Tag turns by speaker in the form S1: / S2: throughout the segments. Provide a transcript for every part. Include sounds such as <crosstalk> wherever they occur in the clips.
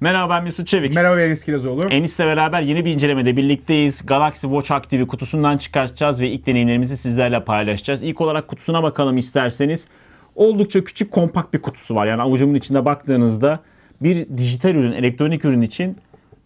S1: Merhaba ben Mesut Çevik. Merhaba ben Enes Kirazoğlu. Enis'le beraber yeni bir incelemede birlikteyiz. Galaxy Watch Active'i kutusundan çıkartacağız ve ilk deneyimlerimizi sizlerle paylaşacağız. İlk olarak kutusuna bakalım isterseniz. Oldukça küçük kompakt bir kutusu var. Yani avucumun içinde baktığınızda bir dijital ürün, elektronik ürün için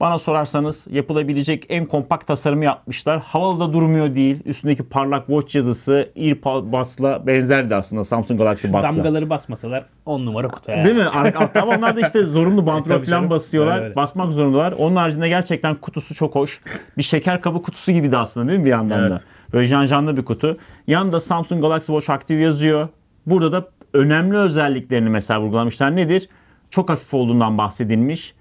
S1: bana sorarsanız yapılabilecek en kompakt tasarımı yapmışlar. Havalı da durmuyor değil. Üstündeki parlak watch yazısı Earbuds'la benzerdi aslında Samsung Galaxy Buds'la. Damgaları
S2: basmasalar 10 numara kutu yani. Değil mi? Ar- ar- ama onlar da işte <laughs> zorunlu bantla falan basıyorlar. Öyle, öyle.
S1: Basmak zorundalar. Onun haricinde gerçekten kutusu çok hoş. Bir şeker kabı kutusu gibi de aslında değil mi bir yandan evet. da? Böyle janjanlı bir kutu. Yanında Samsung Galaxy Watch Active yazıyor. Burada da önemli özelliklerini mesela vurgulamışlar. Nedir? Çok hafif olduğundan bahsedilmiş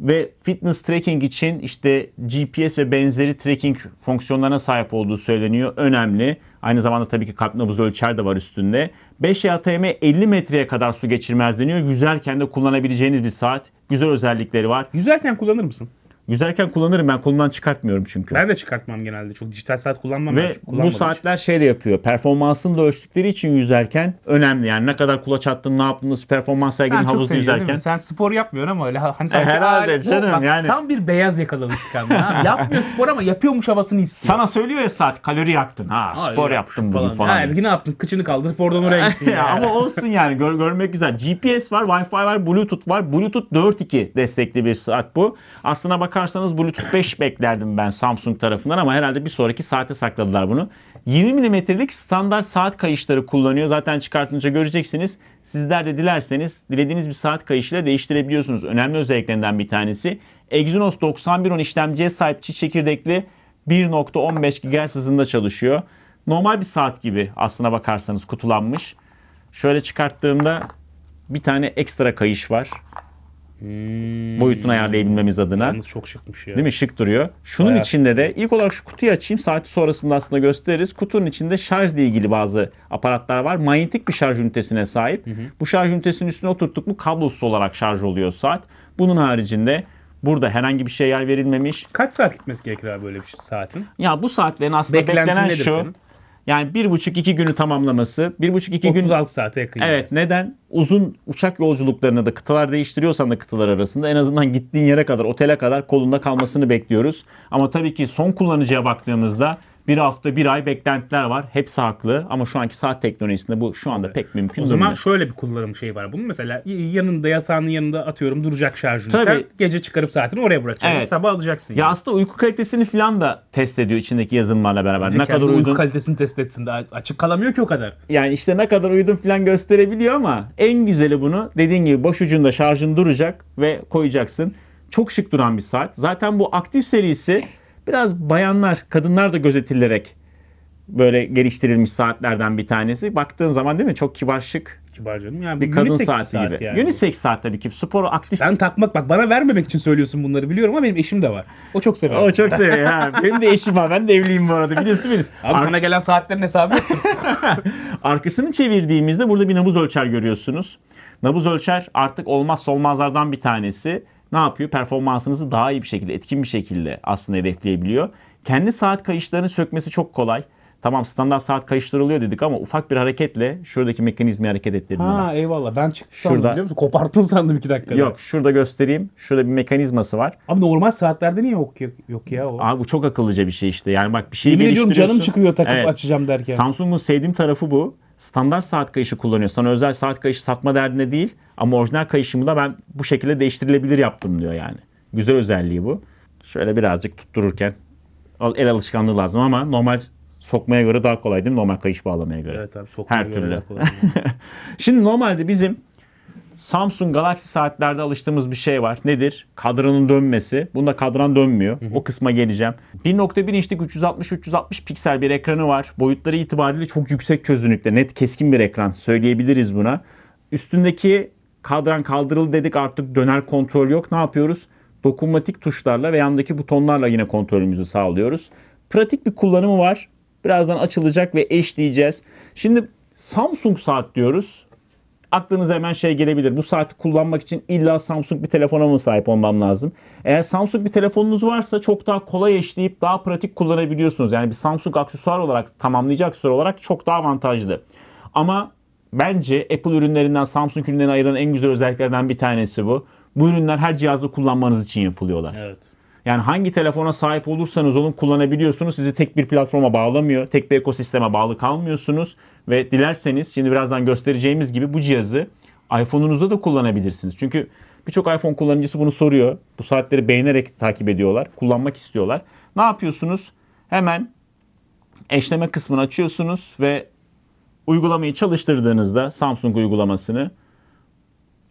S1: ve fitness tracking için işte GPS ve benzeri tracking fonksiyonlarına sahip olduğu söyleniyor. Önemli. Aynı zamanda tabii ki kalp nabız ölçer de var üstünde. 5 ATM 50 metreye kadar su geçirmez deniyor. Yüzerken de kullanabileceğiniz bir saat. Güzel özellikleri var. Yüzerken kullanır mısın? Yüzerken kullanırım ben kolumdan çıkartmıyorum çünkü. Ben de çıkartmam genelde çok
S2: dijital saat kullanmam. Ve bu saatler
S1: hiç. şey de yapıyor performansını da ölçtükleri için yüzerken önemli yani ne kadar kulaç attın ne yaptın nasıl performans sergilin havuzda yüzerken. Sen
S2: spor yapmıyorsun ama öyle hani sanki. E, herhalde canım bak, yani. Tam bir beyaz yakalamış kendini <laughs> yapmıyor spor ama yapıyormuş havasını istiyor. Sana söylüyor ya saat kalori yaktın ha, spor yaptın falan. Bunu falan. Ha, ne yaptın kıçını kaldı spordan oraya gittin. <laughs> yani.
S1: ama olsun yani gör, görmek güzel. GPS var Wi-Fi var Bluetooth var Bluetooth 4.2 destekli bir saat bu. Aslına bak bakarsanız Bluetooth 5 beklerdim ben Samsung tarafından ama herhalde bir sonraki saate sakladılar bunu. 20 milimetrelik standart saat kayışları kullanıyor. Zaten çıkartınca göreceksiniz. Sizler de dilerseniz dilediğiniz bir saat kayışıyla değiştirebiliyorsunuz. Önemli özelliklerinden bir tanesi. Exynos 9110 işlemciye sahip çift çekirdekli 1.15 GHz hızında çalışıyor. Normal bir saat gibi aslına bakarsanız kutulanmış. Şöyle çıkarttığımda bir tane ekstra kayış var. Hmm. Hmm. Boyutunu ayarlayabilmemiz adına. Yalnız çok şıkmış ya. Değil mi? Şık duruyor. Şunun Bayağı. içinde de ilk olarak şu kutuyu açayım. Saati sonrasında aslında gösteririz. Kutunun içinde şarjla ilgili bazı aparatlar var. Manyetik bir şarj ünitesine sahip. Hı hı. Bu şarj ünitesinin üstüne oturttuk mu kablosuz olarak şarj oluyor saat. Bunun haricinde Burada herhangi bir şey yer verilmemiş. Kaç saat gitmesi gerekir abi böyle bir saatin? Ya bu saatlerin aslında beklenen şu. Senin? Yani bir buçuk iki günü tamamlaması. bir 1,5-2 gün... 36 saate yakın. Evet neden? Uzun uçak yolculuklarına da kıtalar değiştiriyorsan da kıtalar arasında en azından gittiğin yere kadar, otele kadar kolunda kalmasını bekliyoruz. Ama tabii ki son kullanıcıya baktığımızda bir hafta, bir ay beklentiler var. Hepsi haklı ama şu anki saat teknolojisinde bu şu anda pek mümkün değil. O zaman değil.
S2: şöyle bir kullanım şeyi var. Bunun mesela yanında yatağının yanında atıyorum duracak şarj üniten. Gece çıkarıp saatini oraya bırakacaksın. Evet. Sabah alacaksın. Ya aslında
S1: uyku kalitesini falan da test ediyor içindeki yazılımlarla beraber. Bence ne kadar uygun. uyku
S2: kalitesini test etsin. Daha açık kalamıyor ki o kadar. Yani işte ne kadar uyudun falan
S1: gösterebiliyor ama en güzeli bunu dediğin gibi boş ucunda şarjın duracak ve koyacaksın. Çok şık duran bir saat. Zaten bu aktif serisi Biraz bayanlar, kadınlar da gözetilerek böyle geliştirilmiş saatlerden bir tanesi. Baktığın zaman değil mi? Çok kibar
S2: şık. Kibar canım. Yani bir kadın saati, saati gibi. Saat yani. Unisex saat tabii ki. Sporu aktif. Ben takmak bak bana vermemek için söylüyorsun bunları biliyorum ama benim eşim de var. O çok seviyor O çok seviyor. ha. <laughs> Benim de eşim var. Ben de evliyim bu arada. Biliyorsun değil mi? Abi Ar- sana gelen saatlerin hesabı yoktur. <laughs> Arkasını çevirdiğimizde burada
S1: bir nabız ölçer görüyorsunuz. Nabız ölçer artık olmazsa olmazlardan bir tanesi ne yapıyor? Performansınızı daha iyi bir şekilde, etkin bir şekilde aslında hedefleyebiliyor. Kendi saat kayışlarını sökmesi çok kolay. Tamam standart saat kayıştırılıyor dedik ama ufak bir hareketle şuradaki mekanizmi hareket ettirdim. Ha ben.
S2: eyvallah ben çıktım şurada, biliyor musun? Kopartın sandım iki dakikada. Yok
S1: şurada göstereyim. Şurada
S2: bir mekanizması var. Abi normal saatlerde niye yok, yok ya o?
S1: Abi bu çok akıllıca bir şey işte. Yani bak bir şeyi Yemin geliştiriyorsun. canım çıkıyor takıp evet. açacağım derken. Samsung'un sevdiğim tarafı bu standart saat kayışı kullanıyor. Sana özel saat kayışı satma derdine değil ama orijinal kayışımı da ben bu şekilde değiştirilebilir yaptım diyor yani. Güzel özelliği bu. Şöyle birazcık tuttururken el alışkanlığı lazım ama normal Sokmaya göre daha kolay değil mi? Normal kayış bağlamaya göre. Evet abi sokmaya Her göre türlü. daha kolay. <laughs> Şimdi normalde bizim Samsung Galaxy saatlerde alıştığımız bir şey var. Nedir? Kadranın dönmesi. Bunda kadran dönmüyor. Hı hı. O kısma geleceğim. 1.1 inçlik 360-360 piksel bir ekranı var. Boyutları itibariyle çok yüksek çözünürlükte. Net keskin bir ekran söyleyebiliriz buna. Üstündeki kadran kaldırıl dedik artık döner kontrol yok. Ne yapıyoruz? Dokunmatik tuşlarla ve yandaki butonlarla yine kontrolümüzü sağlıyoruz. Pratik bir kullanımı var. Birazdan açılacak ve eşleyeceğiz. Şimdi Samsung saat diyoruz. Aklınıza hemen şey gelebilir. Bu saati kullanmak için illa Samsung bir telefona mı sahip olmam lazım? Eğer Samsung bir telefonunuz varsa çok daha kolay eşleyip daha pratik kullanabiliyorsunuz. Yani bir Samsung aksesuar olarak tamamlayacak aksesuar olarak çok daha avantajlı. Ama bence Apple ürünlerinden Samsung ürünlerine ayıran en güzel özelliklerden bir tanesi bu. Bu ürünler her cihazda kullanmanız için yapılıyorlar. Evet. Yani hangi telefona sahip olursanız olun kullanabiliyorsunuz. Sizi tek bir platforma bağlamıyor. Tek bir ekosisteme bağlı kalmıyorsunuz. Ve dilerseniz şimdi birazdan göstereceğimiz gibi bu cihazı iPhone'unuzda da kullanabilirsiniz. Çünkü birçok iPhone kullanıcısı bunu soruyor. Bu saatleri beğenerek takip ediyorlar. Kullanmak istiyorlar. Ne yapıyorsunuz? Hemen eşleme kısmını açıyorsunuz ve uygulamayı çalıştırdığınızda Samsung uygulamasını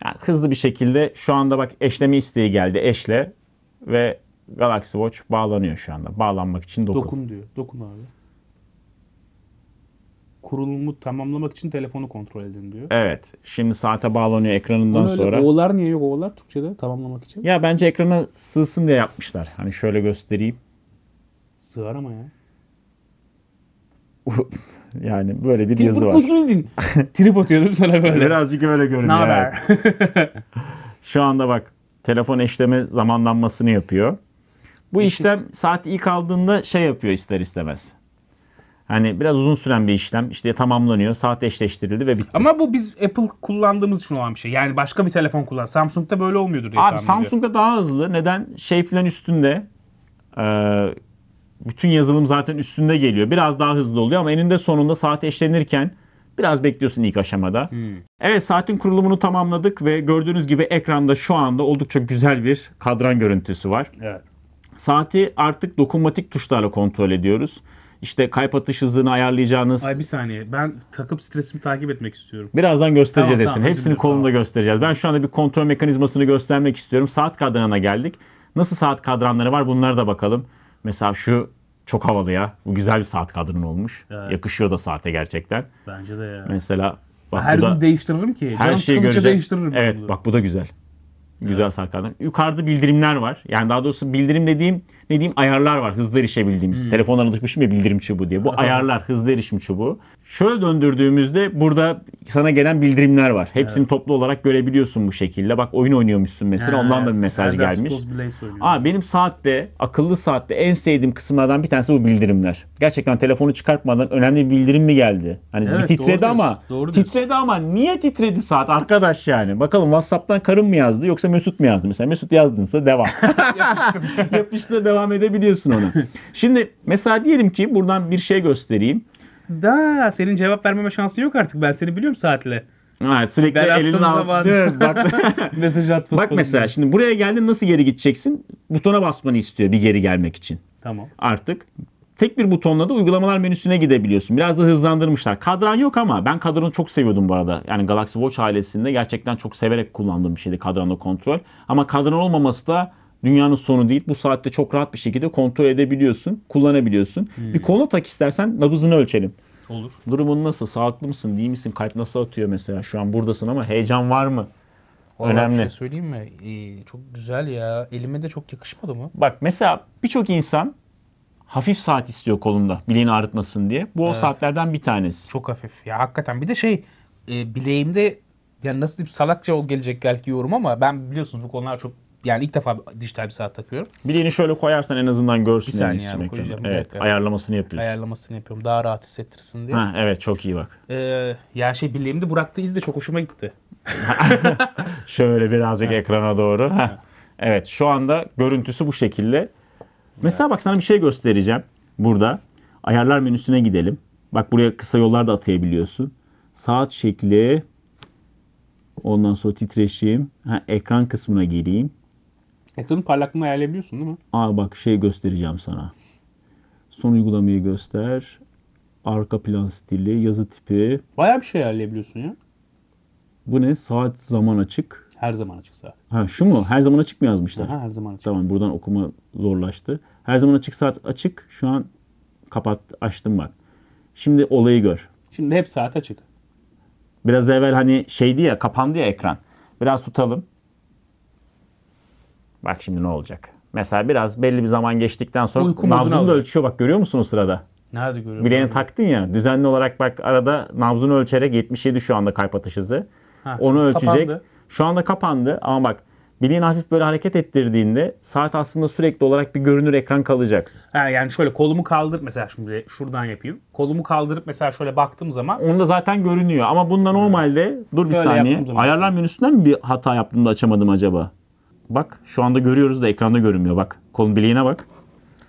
S1: yani hızlı bir şekilde şu anda bak eşleme isteği geldi. Eşle ve Galaxy Watch bağlanıyor şu anda. Bağlanmak için dokun. Dokun
S2: diyor. Dokun abi. Kurulumu tamamlamak için telefonu kontrol edin diyor.
S1: Evet. Şimdi saate bağlanıyor ekranından öyle, sonra.
S2: Oğullar niye yok? O'lar Türkçe'de tamamlamak için. Ya
S1: bence ekrana sığsın diye yapmışlar. Hani şöyle göstereyim.
S2: Sığar ama ya.
S1: <laughs> yani böyle bir Trip yazı var. Trip atıyordum sana böyle. <laughs> Birazcık öyle görünüyor. Ne haber? <laughs> Şu anda bak telefon eşleme zamanlanmasını yapıyor. Bu işlem saat ilk aldığında şey yapıyor ister istemez. Hani biraz uzun süren bir işlem işte tamamlanıyor. Saat eşleştirildi ve bitti.
S2: Ama bu biz Apple kullandığımız için olan bir şey. Yani başka bir telefon kullan. Samsung'da böyle olmuyordur diye Abi Samsung'da daha hızlı. Neden? Şey filan üstünde. Ee, bütün yazılım zaten
S1: üstünde geliyor. Biraz daha hızlı oluyor ama eninde sonunda saat eşlenirken biraz bekliyorsun ilk aşamada. Hmm. Evet saatin kurulumunu tamamladık ve gördüğünüz gibi ekranda şu anda oldukça güzel bir kadran görüntüsü var. Evet. Saati artık dokunmatik tuşlarla kontrol ediyoruz. İşte kayıp atış hızını ayarlayacağınız. Ay bir
S2: saniye. Ben takıp stresimi takip etmek istiyorum. Birazdan göstereceğiz tamam, hepsini. Tamam, hepsini
S1: kolunda tamam. göstereceğiz. Ben şu anda bir kontrol mekanizmasını göstermek istiyorum. Saat kadranına geldik. Nasıl saat kadranları var bunlara da bakalım. Mesela şu çok havalı ya. Bu güzel bir saat kadranı olmuş. Evet. Yakışıyor da saate gerçekten.
S2: Bence de ya. Mesela
S1: bak her bu da, gün değiştiririm ki. Her Canım şeyi görecek. değiştiririm. Evet bunu. bak bu da güzel. Güzel evet. Sakar'dan. Yukarıda bildirimler var. Yani daha doğrusu bildirim dediğim ne diyeyim ayarlar var hızlı erişebildiğimiz. Hmm. Telefondan alışmışım ya bildirim çubuğu diye. Bu Aha. ayarlar hızlı erişim çubuğu. Şöyle döndürdüğümüzde burada sana gelen bildirimler var. Hepsini evet. toplu olarak görebiliyorsun bu şekilde. Bak oyun oynuyormuşsun mesela evet. ondan da bir mesaj Elder gelmiş. Aa, benim saatte akıllı saatte en sevdiğim kısımlardan bir tanesi bu bildirimler. Gerçekten telefonu çıkartmadan önemli bir bildirim mi geldi? Hani evet, bir titredi doğru ama doğru titredi diyorsun. ama niye titredi saat arkadaş yani? Bakalım WhatsApp'tan karın mı yazdı yoksa Mesut mu yazdı? Mesela Mesut yazdınsa devam. <laughs> Yapıştır. <laughs> Yapıştır devam devam edebiliyorsun ona. <laughs> Şimdi mesela diyelim ki
S2: buradan bir şey göstereyim. Da senin cevap vermeme şansın yok artık. Ben seni biliyorum saatle. Ha, sürekli ben elini al. Bak, <laughs> mesaj at <laughs> Bak mesela şimdi buraya geldin nasıl
S1: geri gideceksin? Butona basmanı istiyor bir geri gelmek için. Tamam. Artık tek bir butonla da uygulamalar menüsüne gidebiliyorsun. Biraz da hızlandırmışlar. Kadran yok ama ben kadranı çok seviyordum bu arada. Yani Galaxy Watch ailesinde gerçekten çok severek kullandığım bir şeydi kadranla kontrol. Ama kadran olmaması da dünyanın sonu değil. Bu saatte çok rahat bir şekilde kontrol edebiliyorsun, kullanabiliyorsun. Hmm. Bir koluna tak istersen nabızını ölçelim. Olur. Durumun nasıl? Sağlıklı mısın? Değil misin? Kalp nasıl atıyor mesela? Şu an buradasın ama heyecan var mı? Vallahi Önemli. Bir şey
S2: söyleyeyim mi? Ee, çok güzel ya. Elime de çok yakışmadı mı?
S1: Bak mesela birçok insan hafif saat istiyor kolunda
S2: bileğini ağrıtmasın diye. Bu evet. o saatlerden bir tanesi. Çok hafif. Ya hakikaten bir de şey e, bileğimde yani nasıl diyeyim salakça ol gelecek belki yorum ama ben biliyorsunuz bu konular çok yani ilk defa dijital bir saat takıyorum.
S1: Bileğini şöyle koyarsan en azından görsün. Bir yani, yani koyacağım. Evet, ayarlamasını yapıyorsun.
S2: Ayarlamasını yapıyorum. Daha rahat hissettirsin diye. Ha,
S1: evet çok iyi bak.
S2: Ee, ya şey de bıraktığı iz de çok hoşuma gitti. <laughs>
S1: şöyle birazcık ekrana doğru. Ha. Evet şu anda görüntüsü bu şekilde. Mesela bak sana bir şey göstereceğim burada. Ayarlar menüsüne gidelim. Bak buraya kısa yollar da atayabiliyorsun. Saat şekli. Ondan sonra titreşim. Ha, ekran kısmına geleyim.
S2: Ekranın parlaklığını ayarlayabiliyorsun değil mi?
S1: Aa bak şey göstereceğim sana. Son uygulamayı göster. Arka plan stili, yazı tipi.
S2: Bayağı bir şey ayarlayabiliyorsun ya.
S1: Bu ne? Saat zaman açık.
S2: Her zaman açık saat.
S1: Ha şu mu? Her zaman açık mı yazmışlar? Ha, her zaman açık. Tamam buradan okuma zorlaştı. Her zaman açık saat açık. Şu an kapat açtım bak. Şimdi olayı gör.
S2: Şimdi hep saat açık.
S1: Biraz evvel hani şeydi ya kapandı ya ekran. Biraz tutalım. Bak şimdi ne olacak. Mesela biraz belli bir zaman geçtikten sonra Uyku nabzını da ölçüyor. Bak görüyor musun o sırada?
S2: Nerede görüyorum? Bileğini
S1: taktın ya. Düzenli olarak bak arada nabzını ölçerek 77 şu anda kalp atış hızı.
S2: Ha, Onu ölçecek. Kapandı.
S1: Şu anda kapandı ama bak bileğini hafif böyle hareket ettirdiğinde
S2: saat aslında sürekli olarak bir görünür ekran kalacak. Ha, yani şöyle kolumu kaldır mesela şimdi şuradan yapayım. Kolumu kaldırıp mesela şöyle baktığım zaman. Onda zaten görünüyor ama bunda normalde dur bir şöyle saniye. Ayarlar
S1: menüsünden mi bir hata yaptım da açamadım acaba? Bak şu anda görüyoruz da ekranda görünmüyor bak. Kolun bileğine bak.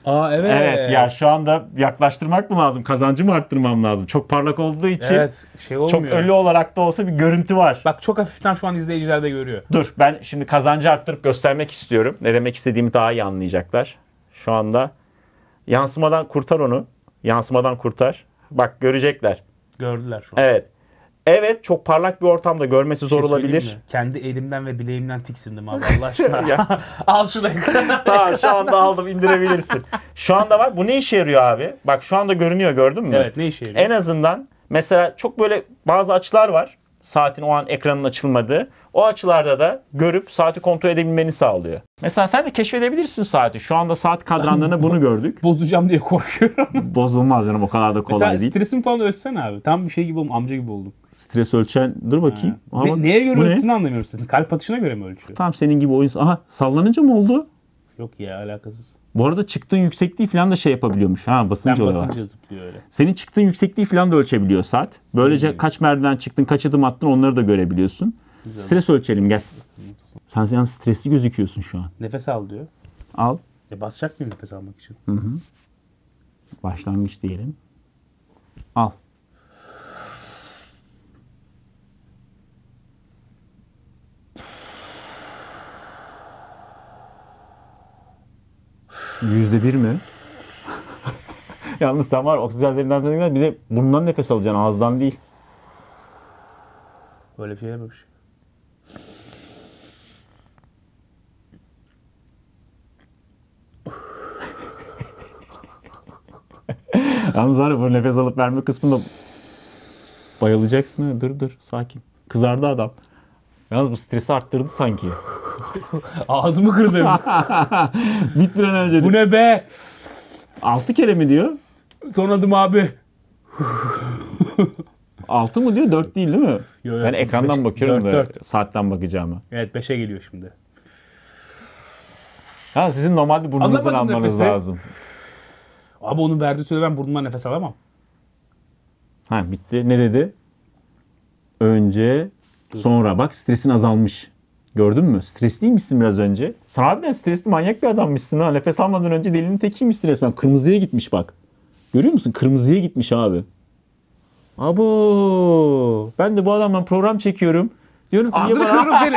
S1: Aa evet. Evet ya şu anda yaklaştırmak mı lazım? Kazancı mı arttırmam lazım? Çok parlak olduğu için Evet şey olmuyor. çok ölü olarak da olsa bir
S2: görüntü var. Bak çok hafiften şu an izleyiciler de görüyor.
S1: Dur ben şimdi kazancı arttırıp göstermek istiyorum. Ne demek istediğimi daha iyi anlayacaklar. Şu anda yansımadan kurtar onu. Yansımadan kurtar. Bak görecekler. Gördüler şu an. Evet. Evet çok parlak bir
S2: ortamda görmesi zor şey olabilir. Mi? Kendi elimden ve bileğimden tiksindim abi <laughs> Allah aşkına. <laughs> Al şunu <laughs> Tamam şu anda aldım indirebilirsin. Şu anda var. Bu ne işe yarıyor abi? Bak şu
S1: anda görünüyor gördün mü? Evet ne işe yarıyor? En azından mesela çok böyle bazı açılar var saatin o an ekranın açılmadığı. O açılarda da görüp saati kontrol edebilmeni sağlıyor. Mesela
S2: sen de keşfedebilirsin saati. Şu anda saat kadranlarına <laughs> bunu gördük. Bozacağım diye korkuyorum. <laughs> Bozulmaz canım o kadar da kolay Mesela değil. Mesela stresimi falan ölçsen abi. Tam bir şey gibi oldum, amca gibi oldum.
S1: Stres ölçen, dur bakayım. Ha. Ama neye göre ölçtüğünü ne?
S2: anlamıyorum sesin. Kalp atışına göre mi ölçüyor?
S1: Tam senin gibi oyun. Aha sallanınca mı
S2: oldu? Yok ya alakasız.
S1: Bu arada çıktığın yüksekliği falan da şey yapabiliyormuş ha basınca ben basınca zıplıyor öyle. Senin çıktığın yüksekliği falan da ölçebiliyor saat. Böylece hmm. kaç merdiven çıktın, kaç adım attın onları da görebiliyorsun. Güzel. Stres ölçelim gel. Sen yalnız stresli gözüküyorsun şu an.
S2: Nefes al diyor. Al. E basacak mı nefes almak için?
S1: Hı hı. Başlangıç diyelim. Al. Yüzde bir mi? <laughs> Yalnız sen var oksijen zehrinden bir de bundan nefes alacaksın ağızdan değil.
S2: Böyle bir şey dememiş.
S1: <laughs> Yalnız abi bu nefes alıp verme kısmında bayılacaksın. Dur dur sakin. Kızardı adam. Yalnız bu stresi arttırdı sanki.
S2: <laughs> Ağzımı kırdım.
S1: <laughs> Bit bir an önce. Bu ne be? Altı kere mi diyor? Son adım abi. <laughs> Altı mı diyor? Dört değil değil mi? Yo, yo, ben ekrandan beş, bakıyorum dört, da dört. saatten bakacağımı.
S2: Evet beşe geliyor şimdi. Ha sizin normalde burnunuzdan almanız nefesi. lazım. Abi onu verdiği süre ben burnuma nefes alamam.
S1: Ha bitti. Ne dedi? Önce Sonra bak stresin azalmış. Gördün mü? Stresliymişsin biraz önce. Sen harbiden stresli manyak bir adammışsın ha. Nefes almadan önce delinin tekiymişsin resmen. Kırmızıya gitmiş bak. Görüyor musun? Kırmızıya gitmiş abi. Abo. Ben de bu adamdan program çekiyorum. Diyorum ki Ağzını kırarım bana... seni.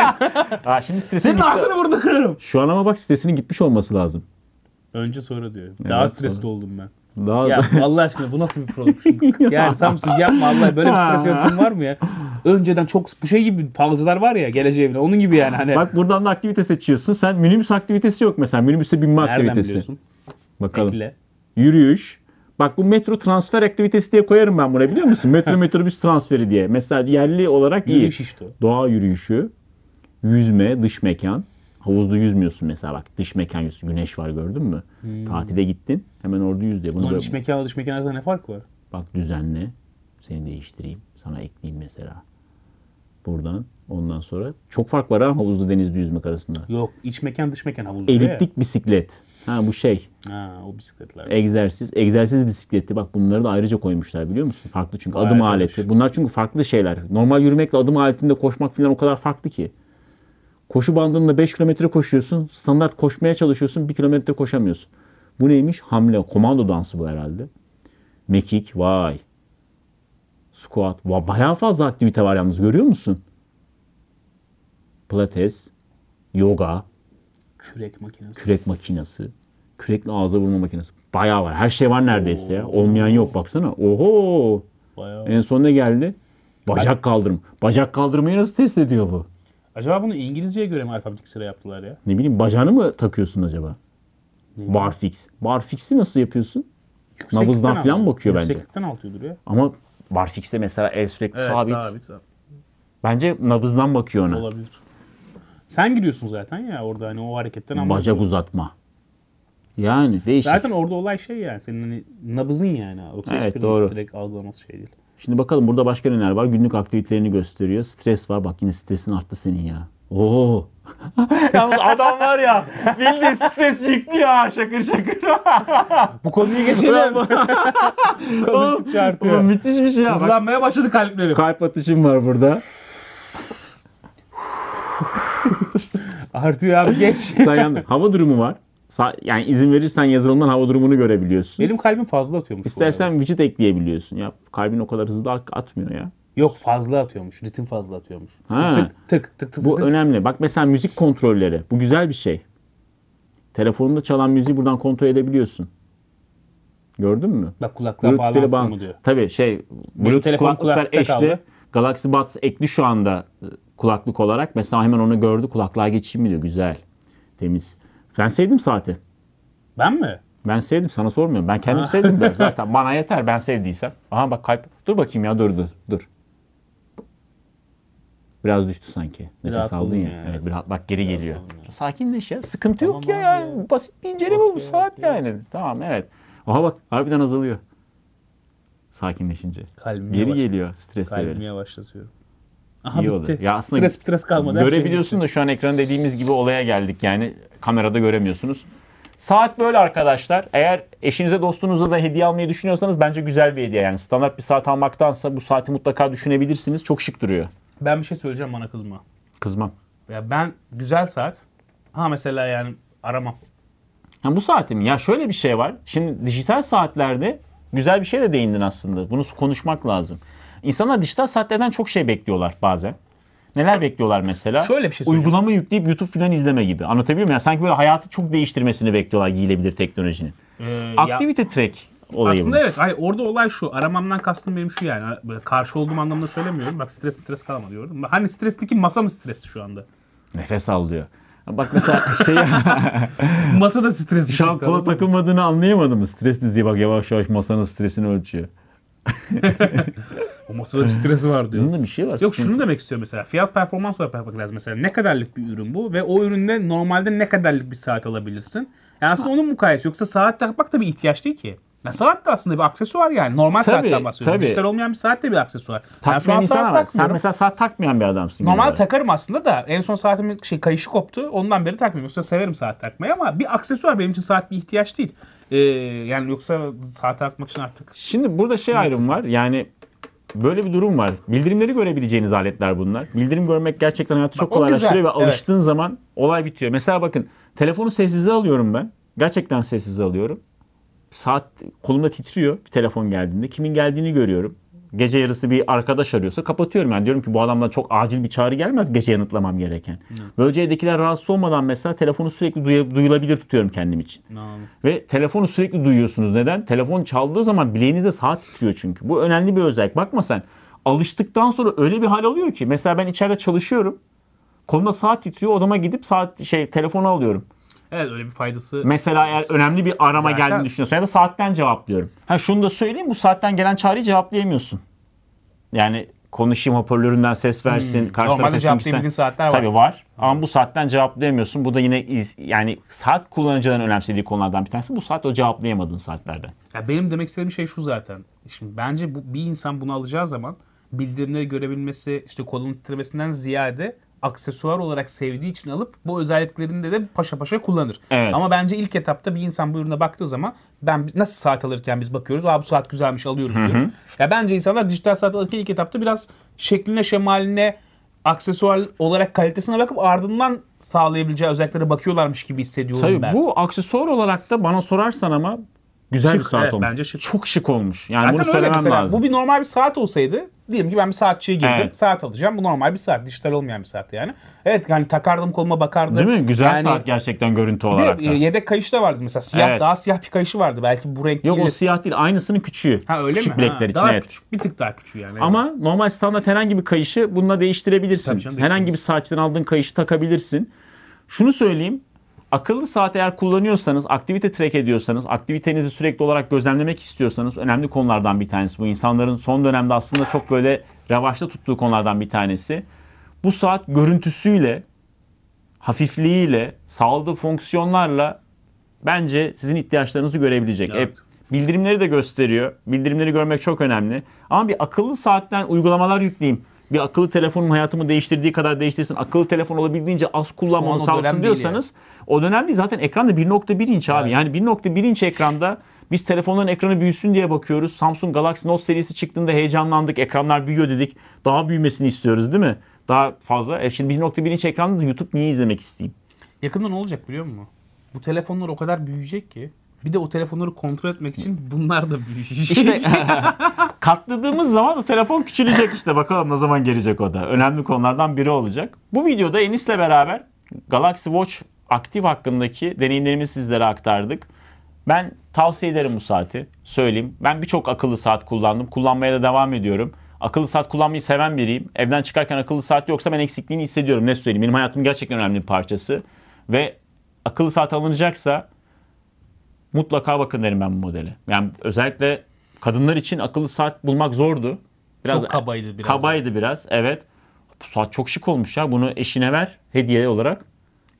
S2: ha, <laughs> şimdi stresin Senin gitti. ağzını burada
S1: kırarım. Şu an ama bak stresinin gitmiş olması lazım.
S2: Önce sonra diyor. Daha Evet, stresli sonra. oldum ben.
S1: Daha ya da...
S2: Allah aşkına bu nasıl bir prodüksiyon? <laughs> yani Samsung yapma Allah böyle bir stres yöntemi var mı ya? Önceden çok bu şey gibi falcılar var ya geleceğe bile onun gibi yani. Hani... Bak buradan da aktivite seçiyorsun. Sen minibüs aktivitesi
S1: yok mesela. Minibüste binme Nereden aktivitesi. Biliyorsun? Bakalım. Ekle. Yürüyüş. Bak bu metro transfer aktivitesi diye koyarım ben buraya biliyor musun? Metro <laughs> metrobüs transferi diye. Mesela yerli olarak iyi. Yürüyüş işte. Doğa yürüyüşü, yüzme, dış mekan, Havuzda yüzmüyorsun mesela bak dış mekan yüzüyorsun. Güneş var gördün mü? Hmm. Tatile gittin hemen orada yüz diye. Bunu Ulan iç mekan dış mekan arasında
S2: ne fark var? Bak düzenle. Seni değiştireyim.
S1: Sana ekleyeyim mesela.
S2: Buradan ondan
S1: sonra. Çok fark var ha havuzda denizde yüzmek arasında.
S2: Yok iç mekan dış mekan havuzda Eliptik ya.
S1: bisiklet. Ha bu şey. Ha o bisikletler. Egzersiz. Egzersiz bisikleti. Bak bunları da ayrıca koymuşlar biliyor musun? Farklı çünkü Bayağı adım aleti. Bunlar çünkü farklı şeyler. Normal yürümekle adım aletinde koşmak falan o kadar farklı ki. Koşu bandında 5 kilometre koşuyorsun. Standart koşmaya çalışıyorsun. 1 kilometre koşamıyorsun. Bu neymiş? Hamle. Komando dansı bu herhalde. Mekik. Vay. Squat. Vay, bayağı fazla aktivite var yalnız. Görüyor musun? Pilates. Yoga.
S2: Kürek makinesi.
S1: Kürek makinesi. Kürekle ağza vurma makinesi. Bayağı var. Her şey var neredeyse Oo. ya. Olmayan yok baksana. Oho. Bayağı. En son ne geldi? Bacak kaldırım. Bacak kaldırmayı nasıl test ediyor bu?
S2: Acaba bunu İngilizceye göre mi alfabetik sıra yaptılar ya?
S1: Ne bileyim bacağını mı takıyorsun acaba? Ne? Barfix. Barfix'i nasıl yapıyorsun?
S2: Nabızdan falan bakıyor bence. Yükseklikten altıyordur ya.
S1: Ama barfix'te mesela el sürekli evet, sabit. sabit. Bence nabızdan bakıyor ona.
S2: Olabilir. Sen giriyorsun zaten ya orada hani o hareketten ama. Bacak
S1: uzatma. Yani değişik. Zaten
S2: orada olay şey yani senin hani nabızın yani. Yoksa evet, doğru. direkt algılaması şey değil.
S1: Şimdi bakalım burada başka neler var? Günlük aktivitelerini gösteriyor. Stres var. Bak yine stresin arttı senin ya. Oo.
S2: <laughs> Yalnız adam var ya bildiğin stres yıktı ya şakır şakır. <laughs> Bu konuyu geçelim.
S1: <laughs> Konuştukça artıyor. Oğlum, müthiş bir şey ya. Hızlanmaya başladı kalplerim. Kalp atışım var burada. artıyor abi geç. Dayandı. Hava durumu var yani izin verirsen yazılımdan hava durumunu görebiliyorsun. Benim
S2: kalbim fazla atıyormuş. İstersen
S1: widget ekleyebiliyorsun. Ya kalbin o kadar hızlı atmıyor ya.
S2: Yok fazla atıyormuş. Ritim fazla atıyormuş. Ha.
S1: Tık tık tık tık tık. Bu tık, tık. önemli. Bak mesela müzik kontrolleri. Bu güzel bir şey. Telefonunda çalan müziği buradan kontrol edebiliyorsun. Gördün mü? Bak kulaklığa bağlansın ban- mı diyor. Tabii şey Bluetooth kulaklıklar eşli. Kaldı. Galaxy Buds ekli şu anda e, kulaklık olarak. Mesela hemen onu gördü kulaklığa geçeyim mi diyor. Güzel. Temiz. Ben sevdim saati. Ben mi? Ben sevdim sana sormuyorum. Ben kendim sevdim ben <laughs> zaten bana yeter ben sevdiysem. Aha bak kalp dur bakayım ya dur dur dur. Biraz düştü sanki. Nefes aldın ya. Yani. Evet, biraz, bak geri geliyor. Sakinleş ya. Sıkıntı tamam yok ya. Yani. ya. Basit bir inceleme okay, bu saat okay. yani. Tamam evet. Aha bak harbiden azalıyor. Sakinleşince. Kalbim geri yavaş. geliyor stres Kalbimi
S2: yavaşlatıyorum. Aha, iyi bitti. oluyor. Ya aslında stres stres kalmadı. Şey görebiliyorsun
S1: şey da şu an ekran dediğimiz gibi olaya geldik. Yani kamerada göremiyorsunuz. Saat böyle arkadaşlar. Eğer eşinize dostunuza da hediye almayı düşünüyorsanız bence güzel bir hediye. Yani standart bir saat almaktansa bu saati mutlaka düşünebilirsiniz. Çok şık duruyor.
S2: Ben bir şey söyleyeceğim bana kızma. Kızmam. Ya ben güzel saat. Ha mesela yani aramam.
S1: Ha bu saati mi? Ya şöyle bir şey var. Şimdi dijital saatlerde güzel bir şey de değindin aslında. Bunu konuşmak lazım. İnsanlar dijital saatlerden çok şey bekliyorlar bazen. Neler bekliyorlar mesela?
S2: Şöyle bir şey söyleyeceğim.
S1: Uygulama yükleyip YouTube filan izleme gibi. Anlatabiliyor muyum? Yani sanki böyle hayatı çok değiştirmesini bekliyorlar giyilebilir teknolojinin.
S2: Ee, Activity
S1: ya... track olayı Aslında
S2: bu. evet. Hayır, orada olay şu. Aramamdan kastım benim şu yani. Karşı olduğum anlamda söylemiyorum. Bak stres stres kalmadı diyorum. Hani stresli ki masa mı stresli şu anda?
S1: Nefes al diyor. Bak mesela şey... <laughs> masa da stresli. Şampuan takılmadığını anlayamadım mı? Stresli düzeyi bak yavaş yavaş masanın stresini ölçüyor.
S2: <laughs> O masada bir stres var diyor. Bunun bir şey var. Yok şunu demek istiyor mesela. Fiyat performans olarak bakmak lazım. Mesela ne kadarlık bir ürün bu ve o üründe normalde ne kadarlık bir saat alabilirsin? Yani aslında onun mukayese. Yoksa saat takmak da bir ihtiyaç değil ki. Ya saat de aslında bir aksesuar yani. Normal tabii, saatten bahsediyorum. Tabii. Dijital olmayan bir saat de bir aksesuar. yani şu an saat saat var. Sen mesela saat takmayan bir adamsın. Normal takarım aslında da en son saatimin şey, kayışı koptu. Ondan beri takmıyorum. Yoksa severim saat takmayı ama bir aksesuar benim için saat bir ihtiyaç değil. Ee, yani yoksa saat takmak için artık.
S1: Şimdi burada şey ayrım var. Yani böyle bir durum var. Bildirimleri görebileceğiniz aletler bunlar. Bildirim görmek gerçekten hayatı çok kolaylaştırıyor ve güzel. Evet. zaman olay bitiyor. Mesela bakın telefonu sessize alıyorum ben. Gerçekten sessize alıyorum. Saat kolumda titriyor bir telefon geldiğinde. Kimin geldiğini görüyorum gece yarısı bir arkadaş arıyorsa kapatıyorum. Yani diyorum ki bu adamdan çok acil bir çağrı gelmez gece yanıtlamam gereken. Evet. Böylece evdekiler rahatsız olmadan mesela telefonu sürekli duy- duyulabilir tutuyorum kendim için. Evet. Ve telefonu sürekli duyuyorsunuz. Neden? Telefon çaldığı zaman bileğinizde saat titriyor çünkü. Bu önemli bir özellik. Bakma sen alıştıktan sonra öyle bir hal alıyor ki. Mesela ben içeride çalışıyorum. Kolumda saat titriyor odama gidip saat şey telefonu alıyorum.
S2: Evet öyle bir faydası. Mesela eğer önemli bir arama Zaten... geldiğini düşünüyorsun
S1: ya da saatten cevaplıyorum. Ha şunu da söyleyeyim bu saatten gelen çağrıyı cevaplayamıyorsun. Yani konuşayım hoparlöründen ses versin. Hmm. Karşı Normalde cevaplayabildiğin saatler var. Tabii var. Hmm. Ama bu saatten cevaplayamıyorsun. Bu da yine iz, yani saat kullanıcıların önemsediği konulardan bir tanesi. Bu saat o cevaplayamadığın saatlerden.
S2: Ya benim demek istediğim şey şu zaten. Şimdi bence bu, bir insan bunu alacağı zaman bildirimleri görebilmesi, işte kolunu titremesinden ziyade aksesuar olarak sevdiği için alıp bu özelliklerinde de paşa paşa kullanır. Evet. Ama bence ilk etapta bir insan bu ürüne baktığı zaman ben nasıl saat alırken biz bakıyoruz. Aa bu saat güzelmiş alıyoruz diyoruz. Ya bence insanlar dijital saat alırken ilk etapta biraz şekline, şemaline, aksesuar olarak kalitesine bakıp ardından sağlayabileceği özelliklere bakıyorlarmış gibi hissediyorum Tabii ben. Bu aksesuar olarak da bana sorarsan ama güzel şık, bir saat evet, olmuş.
S1: Bence şık. Çok şık olmuş. Yani Zaten bunu söylemem mesela, lazım. Bu
S2: bir normal bir saat olsaydı diyelim ki ben bir saatçiye girdim. Evet. Saat alacağım. Bu normal bir saat. Dijital olmayan bir saat yani. Evet yani takardım koluma bakardım. Değil mi? Güzel yani, saat
S1: gerçekten görüntü olarak. De, da.
S2: Yedek kayışı da vardı mesela. Siyah evet. daha siyah bir kayışı vardı. Belki bu renk Yok değil. o siyah
S1: değil. Aynısının küçüğü. Ha öyle küçük mi? Küçük bilekler ha, için daha evet. Küçük,
S2: bir tık daha küçüğü yani.
S1: Ama evet. normal standart herhangi bir kayışı bununla değiştirebilirsin. Canım, herhangi bir saatçiden aldığın kayışı takabilirsin. Şunu söyleyeyim. Akıllı saat eğer kullanıyorsanız, aktivite track ediyorsanız, aktivitenizi sürekli olarak gözlemlemek istiyorsanız önemli konulardan bir tanesi. Bu insanların son dönemde aslında çok böyle revaçta tuttuğu konulardan bir tanesi. Bu saat görüntüsüyle, hafifliğiyle, sağladığı fonksiyonlarla bence sizin ihtiyaçlarınızı görebilecek. E, evet. App bildirimleri de gösteriyor. Bildirimleri görmek çok önemli. Ama bir akıllı saatten uygulamalar yükleyeyim bir akıllı telefonun hayatımı değiştirdiği kadar değiştirsin. Akıllı telefon olabildiğince az kullanmanı sağlasın diyorsanız yani. o dönemde zaten ekranda 1.1 inç abi. Evet. Yani 1.1 inç ekranda biz telefonların ekranı büyüsün diye bakıyoruz. Samsung Galaxy Note serisi çıktığında heyecanlandık. Ekranlar büyüyor dedik. Daha büyümesini istiyoruz değil mi? Daha fazla. E şimdi 1.1 inç ekranda da YouTube niye izlemek isteyeyim?
S2: Yakında ne olacak biliyor musun? Bu telefonlar o kadar büyüyecek ki. Bir de o telefonları kontrol etmek için bunlar da büyüyecek. İşte
S1: <laughs> Katladığımız zaman o telefon küçülecek işte. Bakalım ne zaman gelecek o da. Önemli konulardan biri olacak. Bu videoda Enis'le beraber Galaxy Watch aktif hakkındaki deneyimlerimi sizlere aktardık. Ben tavsiye ederim bu saati. Söyleyeyim. Ben birçok akıllı saat kullandım. Kullanmaya da devam ediyorum. Akıllı saat kullanmayı seven biriyim. Evden çıkarken akıllı saat yoksa ben eksikliğini hissediyorum. Ne söyleyeyim? Benim hayatım gerçekten önemli bir parçası. Ve akıllı saat alınacaksa mutlaka bakın derim ben bu modele. Yani özellikle kadınlar için akıllı saat bulmak zordu. Biraz çok kabaydı biraz. Kabaydı biraz evet. saat çok şık olmuş ya. Bunu eşine ver hediye olarak.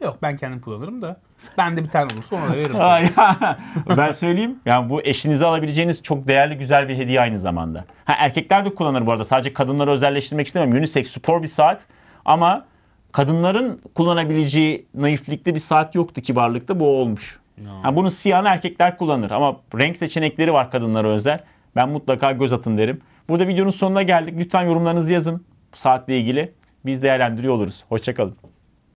S2: Yok ben kendim kullanırım da. Ben de bir tane olursa ona da
S1: veririm. <laughs> ben söyleyeyim. Yani bu eşinize alabileceğiniz çok değerli güzel bir hediye aynı zamanda. Ha, erkekler de kullanır bu arada. Sadece kadınları özelleştirmek istemem. Unisex spor bir saat. Ama kadınların kullanabileceği naiflikte bir saat yoktu kibarlıkta. Bu olmuş. No. Yani bunu siyah erkekler kullanır ama renk seçenekleri var kadınlara özel. Ben mutlaka göz atın derim. Burada videonun sonuna geldik. Lütfen yorumlarınızı yazın saatle ilgili. Biz değerlendiriyor oluruz. Hoşçakalın.